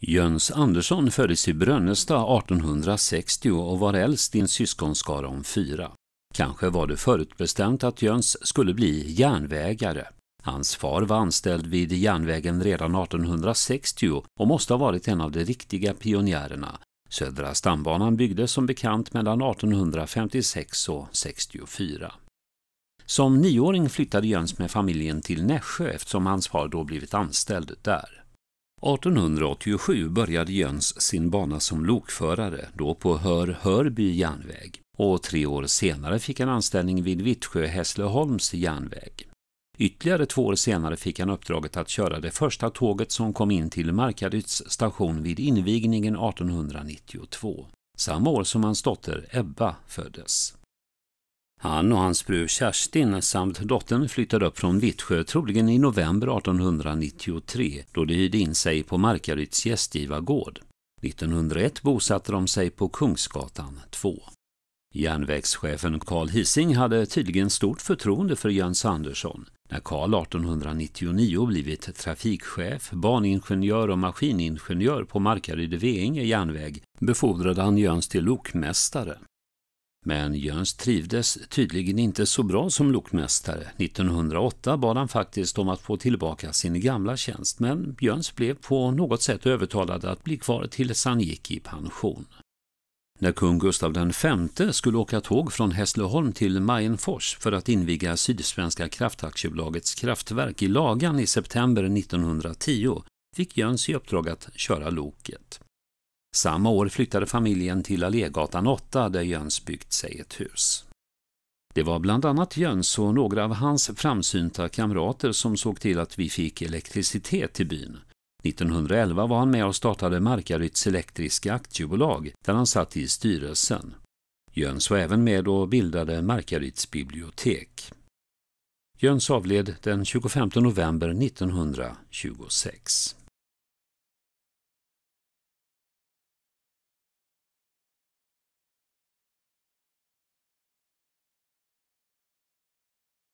Jöns Andersson föddes i Brönnestad 1860 och var äldst i en syskonskara om fyra. Kanske var det förutbestämt att Jöns skulle bli järnvägare. Hans far var anställd vid järnvägen redan 1860 och måste ha varit en av de riktiga pionjärerna. Södra stambanan byggdes som bekant mellan 1856 och 64. Som nioåring flyttade Jöns med familjen till Nässjö eftersom hans far då blivit anställd där. 1887 började Jöns sin bana som lokförare, då på Hör-Hörby järnväg, och tre år senare fick han anställning vid Vittsjö-Hässleholms järnväg. Ytterligare två år senare fick han uppdraget att köra det första tåget som kom in till Markaryds station vid invigningen 1892, samma år som hans dotter Ebba föddes. Han och hans fru Kerstin samt dottern flyttade upp från Vittsjö troligen i november 1893 då de hyrde in sig på Markaryds gästgivargård. 1901 bosatte de sig på Kungsgatan 2. Järnvägschefen Carl Hising hade tydligen stort förtroende för Jöns Andersson. När Carl 1899 blivit trafikchef, baningenjör och maskiningenjör på Markaryd-Veinge järnväg befordrade han Jöns till lokmästare. Men Jöns trivdes tydligen inte så bra som lokmästare. 1908 bad han faktiskt om att få tillbaka sin gamla tjänst men Jöns blev på något sätt övertalad att bli kvar tills han gick i pension. När kung Gustav V skulle åka tåg från Hässleholm till Majenfors för att inviga Sydsvenska kraftaktiebolagets kraftverk i Lagan i september 1910 fick Jöns i uppdrag att köra loket. Samma år flyttade familjen till Allégatan 8 där Jöns byggt sig ett hus. Det var bland annat Jöns och några av hans framsynta kamrater som såg till att vi fick elektricitet till byn. 1911 var han med och startade Markaryds Elektriska Aktiebolag där han satt i styrelsen. Jöns var även med och bildade Markaryds bibliotek. Jöns avled den 25 november 1926.